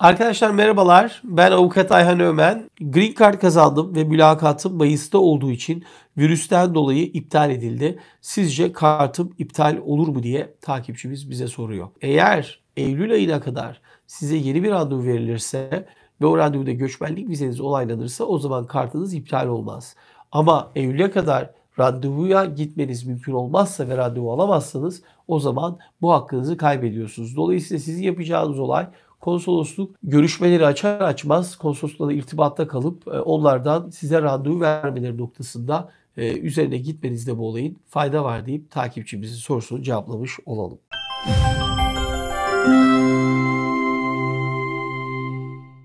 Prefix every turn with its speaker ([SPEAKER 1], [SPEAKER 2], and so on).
[SPEAKER 1] Arkadaşlar merhabalar. Ben avukat Ayhan Ömen. Green Card kazandım ve mülakatım Mayıs'ta olduğu için virüsten dolayı iptal edildi. Sizce kartım iptal olur mu diye takipçimiz bize soruyor. Eğer Eylül ayına kadar size yeni bir randevu verilirse ve o randevuda göçmenlik vizeniz olaylanırsa o zaman kartınız iptal olmaz. Ama Eylül'e kadar randevuya gitmeniz mümkün olmazsa ve randevu alamazsanız o zaman bu hakkınızı kaybediyorsunuz. Dolayısıyla sizin yapacağınız olay konsolosluk görüşmeleri açar açmaz konsoloslukla irtibatta kalıp e, onlardan size randevu vermeleri noktasında e, üzerine gitmenizde bu olayın fayda var deyip takipçimizin sorusunu cevaplamış olalım. Müzik